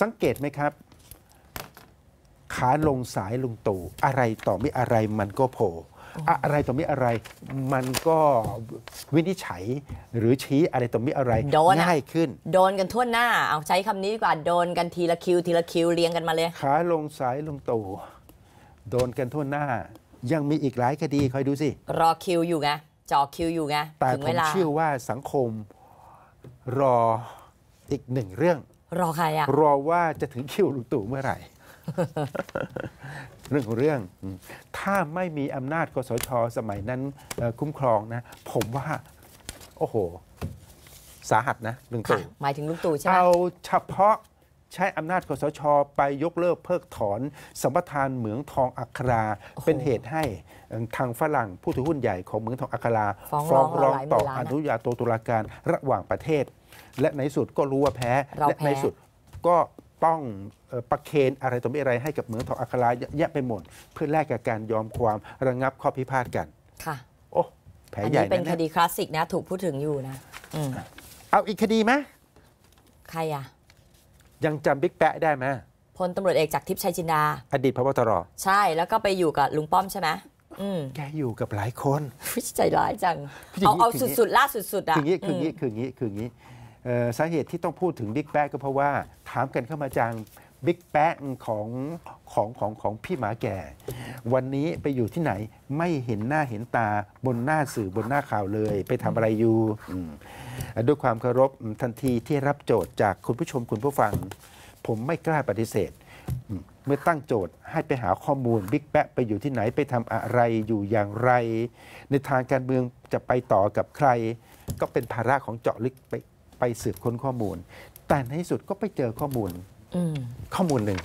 สังเกตไหมครับขาลงสายลงตู่อะไรต่อไม่อะไรมันก็โผล่อะไรต่อไม่อะไร มันก็วินิจฉัยหรือชี้อะไรต่อไม่อะไรง่ายขึ้นโดนกันทั่วหน้า เอาใช้คำนี้ดีกว่าโดนกันทีละคิว ทีละคิวเรียงกันมาเลยขาลงสายลงตู่โดนกันทั่วหน้า ยังมีอีกหลายคดีคอยดูสิ รอคิวอยู่ไง จอคิวอยู่ไงแต่ผมเชื่อว่าสังคมรออีกหนึ่งเรื่องรอใครอะรอว่าจะถึงคิวลุงตู่เมื่อไหร่ เรื่องของเรื่อง ถ้าไม่มีอำนาจกสชสมัยนั้นคุ้มครองนะ ผมว่า โอ้โห สาหัสนะลุงตู่หมายถึงลุงตู่ใช่ไหมเอาเฉพาะใช้อำนาจคสชไปยกเลิกเพิกถอน สัมปทานเหมืองทองอัคราเป็นเหตุให้ทางฝรั่งผู้ถือหุ้นใหญ่ของเหมืองทองอัคราฟ้องร้องต่ออนุญาโตตุลาการระหว่างประเทศ และในสุดก็รู้ว่าแพ้และในสุดก็ต้องประเคนอะไรต่อไม่อะไรให้กับเหมืองทองอัคราแยะไปหมด เพื่อแลกกับการยอมความระงับข้อพิพาทกัน ค่ะ โอ้แผลใหญ่เป็นคดีคลาสสิกนะถูกพูดถึงอยู่นะเอาอีกคดีไหมใครอ่ะยังจำบิ๊กแปะได้ไหมพลตำรวจเอกจากทิพย์ชัยจินดา อดีตพบตรใช่แล้วก็ไปอยู่กับลุงป้อมใช่ไหมแกอยู่กับหลายคนใจร้ายจังเอาเอาสุดๆล่าสุดๆอ่ะคืองี้คืองี้คืองี้ คืองี้สาเหตุที่ต้องพูดถึงบิ๊กแป๊ก็เพราะว่า ถามกันเข้ามาจังบิ๊กแป๊ะของของ ของ ของพี่หมาแก่วันนี้ไปอยู่ที่ไหนไม่เห็นหน้าเห็นตาบนหน้าสื่อบนหน้าข่าวเลย ไปทำอะไร อยู่ด้วยความเคารพทันทีที่รับโจทย์จากคุณผู้ชมคุณผู้ฟัง ผมไม่กล้าปฏิเสธเมื่อตั้งโจทย์ให้ไปหาข้อมูลบิ๊กแปะไปอยู่ที่ไหนไปทำอะไรอยู่อย่างไร ในทางการเมืองจะไปต่อกับใคร ก็เป็นภาระของเจาะลึกไปไปสืบค้นข้อมูล แต่ในที่สุดก็ไปเจอข้อมูลข้อมูลหนึ่ง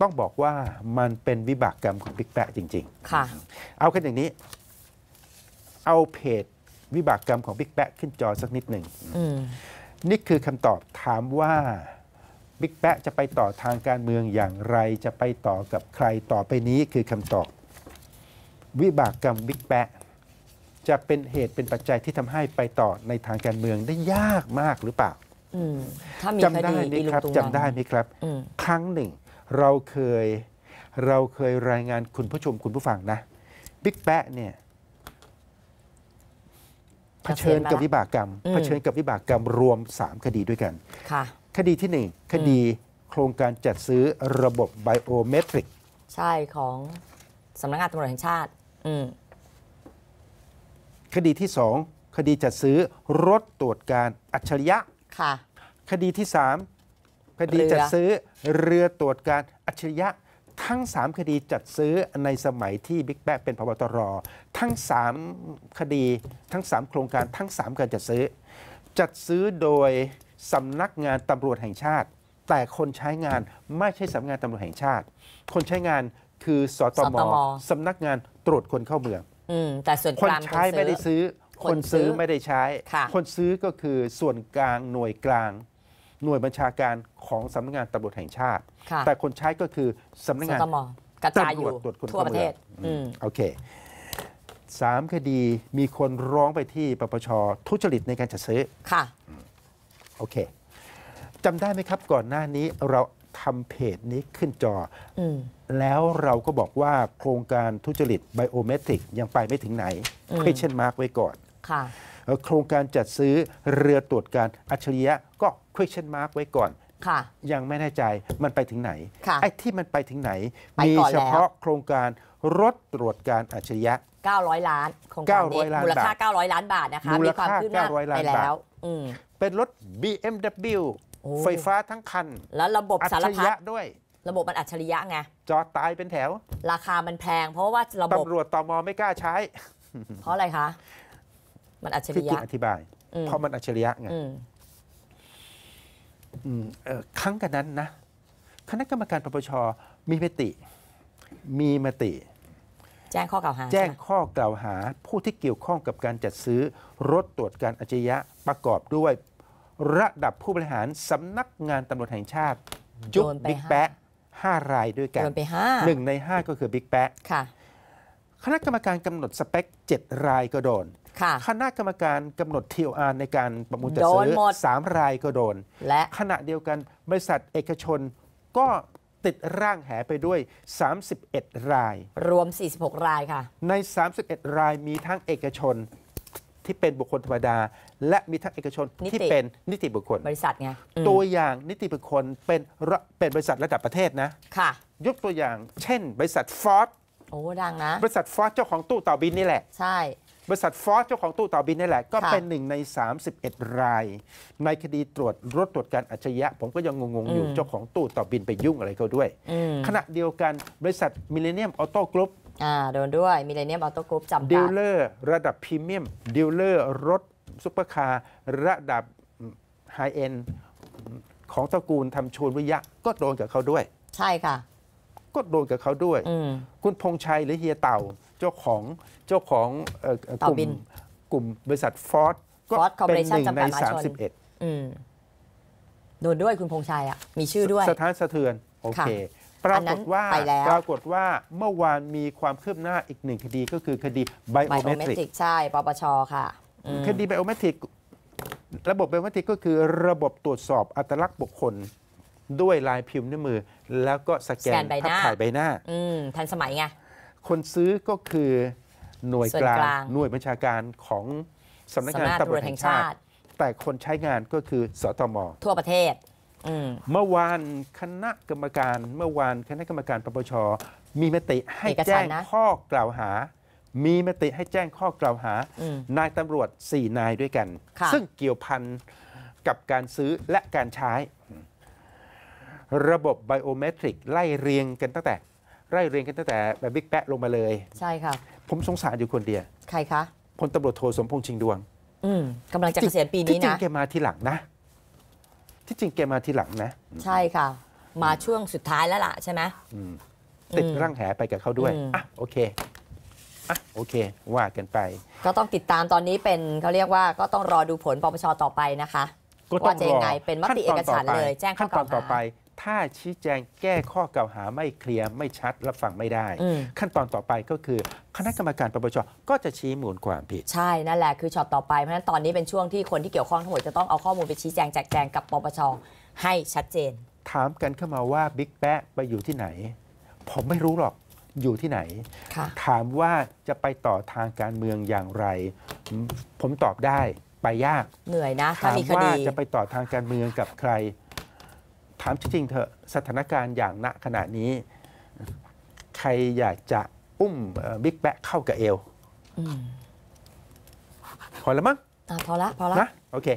ต้องบอกว่ามันเป็นวิบากกรรมของบิ๊กแปะจริงๆค่ะเอาแค่อย่างนี้ เอาเพจ วิบากกรรมของบิ๊กแปะขึ้นจอสักนิดหนึ่งนี่คือคำตอบถามว่าบิ๊กแปะจะไปต่อทางการเมืองอย่างไรจะไปต่อกับใครต่อไปนี้คือคำตอบ วิบากกรรมบิ๊กแปะจะเป็นเหตุเป็นปัจจัยที่ทำให้ไปต่อในทางการเมืองได้ยากมากหรือเปล่าจำได้ไหมครับ จำได้ไหมครับครั้งหนึ่ง เราเคยเราเคยรายงานคุณผู้ชม คุณผู้ฟังนะบิ๊กแปะเนี่ยเผชิญกับวิบากกรรมเผชิญกับวิบากกรรมรวม 3 คดีด้วยกันคดีที่ 1 คดีโครงการจัดซื้อระบบไบโอเมตริกใช่ของสำนักงานตำรวจแห่งชาติคดีที่ 2 คดีจัดซื้อรถตรวจการอัจฉริยะค่ะคดีที่ 3 คดีจัดซื้อเรือตรวจการอัจฉริยะ ทั้ง 3 คดีจัดซื้อในสมัยที่บิ๊กแบ๊กเป็นพบตรทั้ง3คดีทั้ง3โครงการทั้ง 3 การจัดซื้อ จัดซื้อโดยสำนักงานตำรวจแห่งชาติ แต่คนใช้งานไม่ใช่สำนักงานตำรวจแห่งชาติ คนใช้งานคือสตมสำนักงานตรวจคนเข้าเมืองอแต่ส่วนคนใช้ไม่ได้ซื้อคนซื้อไม่ได้ใช้ คนซื้อก็คือส่วนกลางหน่วยกลาง หน่วยบัญชาการของสำนักงานตำรวจแห่งชาติ แต่คนใช้ก็คือสำนักงานกระจายอยู่ทั่วประเทศโอเคสามคดีมีคนร้องไปที่ปปชทุจริตในการจัดซื้อค่ะโอเคจำได้ไหมครับก่อนหน้านี้เราทำเพจนี้ขึ้นจออแล้วเราก็บอกว่าโครงการทุจริตไบโอเมตริกยังไปไม่ถึงไหน ให้เช่นมาร์กไว้ก่อนโครงการจัดซื้อเรือตรวจการอัจฉริยะก็ question mark ไว้ก่อนยังไม่แน่ใจมันไปถึงไหน ไอ้ที่มันไปถึงไหน มีเฉพาะโครงการรถตรวจการอัจฉริยะ 900 ล้านโครงการนี้มูลค่า 900 ล้านบาทนะคะมีความคืบหน้าไปแล้วเป็นรถ BMW ไฟฟ้าทั้งคันแล้วระบบสารพัดด้วยระบบมันอัจฉริยะไง จอตายเป็นแถว ราคามันแพง เพราะว่าระบบตำรวจตมไม่กล้าใช้เพราะอะไรคะมันอัจฉริที่ยะกิจอธิบาย เพราะมันอัจฉริยะไงครั้งกันนั้นนะคณะกรรมการปปชมีมติ มีมติ แจ้งข้อกล่าวหา แจ้งข้อกล่าวหา ผู้ที่เกี่ยวข้องกับการจัดซื้อรถตรวจการอัจฉริยะประกอบด้วยระดับผู้บริหารสำนักงานตำรวจแห่งชาติจุ๊บบิ๊กแปะห้ารายด้วยกันไปหนึ่งในห้าก็คือบิ๊กแปะคคณะกรรมการกำหนดสเปคดรายก็โดนคณะกรรมการกำหนด TOR ในการประมูลจัดซื้อสามรายก็โดน และขณะเดียวกันบริษัทเอกชนก็ติดร่างแหไปด้วย 31 ราย รวม 46 รายค่ะ ใน 31 รายมีทั้งเอกชนที่เป็นบุคคลธรรมดา และมีทั้งเอกชนที่เป็นนิติบุคคล บริษัทไง ตัวอย่างนิติบุคคลเป็นเป็นบริษัทระดับประเทศนะ ค่ะ ยกตัวอย่างเช่นบริษัทฟอร์ด โอ้ ดังนะ บริษัทฟอร์ดเจ้าของตู้เต่าบินนี่แหละ ใช่บริษัทฟอรสเจ้าของตู้เต่าบินนี่แหละ ก็เป็นหนึ่งใน 31 ราย ในคดีตรวจรถตรวจการอัจฉริยะ ผมก็ยังงงๆอยู่เจ้าของตู้เต่าบินไปยุ่งอะไรเขาด้วย ขณะเดียวกันบริษัทมิเลเนียมออโต้กรุ๊ปอ่า โดนด้วยมิเลเนียมออโต้กรุ๊ปจำกัดดีลเลอร์ระดับพรีเมียมดีลเลอร์รถซุปเปอร์คาร์ระดับไฮเอ็นของตระกูลทำชูนวิยะ ก็โดนกับเขาด้วย ใช่ค่ะก็โดนกับเขาด้วยคุณพงชัย หรือเฮียเต่า เจ้าของเจ้าของกลุ่มกลุ่มบริษัทฟอร์ดก็เป็นหนึ่งในสามสิบเอ็ดโดนด้วยคุณพงชัยอ่ะ มีชื่อด้วยสถานสะเทือน โอเค ปรากฏว่า ปรากฏว่า เมื่อวานมีความคืบหน้าอีกหนึ่งคดีก็คือคดีไบโอเมตริกใช่ ปปชค่ะคดีไบโอเมตริกระบบไบโอเมตริกก็คือระบบตรวจสอบอัตลักษณ์บุคคลด้วยลายพิมพ์น้วมือ แล้วก็สแกนภาพถ่ายใบหน้าทันสมัยไงคนซื้อก็คือหน่วยกลาง หน่วยบัญชาการของสำนักงานตำรวจแห่งชาติ แต่คนใช้งานก็คือสตมทั่วประเทศเมื่อวานคณะกรรมการ เมื่อวานคณะกรรมการปปชมีมติให้แจ้งข้อกล่าวหา มีมติให้แจ้งข้อกล่าวหา นายตำรวจ 4 นายด้วยกัน ซึ่งเกี่ยวพันกับการซื้อและการใช้ระบบไบโอเมตริกไล่เรียงกันตั้งแต่ไล่เรียงกันตั้งแต่แบบบิ๊กแปะลงมาเลย ใช่ค่ะ ผมสงสารอยู่คนเดียว ใครคะพลตำรวจโทสมพงษ์ชิงดวง อืมกำลังจะเกษียณปีนี้นะที่จริงแกมาทีหลังนะ ที่จริงแกมาทีหลังนะ ใช่ค่ะ มาช่วงสุดท้ายแล้วล่ะใช่ไหมติดร่างแหไปกับเขาด้วย อ่ะโอเค อ่ะโอเคว่ากันไป ก็ต้องติดตามตอนนี้เป็นเขาเรียกว่า ก็ต้องรอดูผลปปชต่อไปนะคะก็ต้องรอเป็นมติเอกฉันเลย แจ้งขั้นตอนต่อไปถ้าชี้แจงแก้ข้อกล่าวหาไม่เคลียร์ไม่ชัดรับฟังไม่ได้ ขั้นตอนต่อไปก็คือคณะกรรมการปปชก็จะชี้มูลความผิด ใช่ นั่นแหละ คือช็อตต่อไปเพราะฉะนั้นตอนนี้เป็นช่วงที่คนที่เกี่ยวข้องทั้งหมด จะต้องเอาข้อมูลไปชี้แจงแจกแจงกับปปชให้ชัดเจน ถามกันเข้ามาว่าบิ๊กแปะไปอยู่ที่ไหนผมไม่รู้หรอกอยู่ที่ไหนถามว่าจะไปต่อทางการเมืองอย่างไร ผมตอบได้ไปยาก เหนื่อยนะถามว่าจะไปต่อทางการเมืองกับใครถามจริงๆเถอะสถานการณ์อย่างณขณะนี้ ใครอยากจะอุ้มบิ๊กแบะเข้ากับเอวพอแล้วมั้งพอละ พอละนะโอเค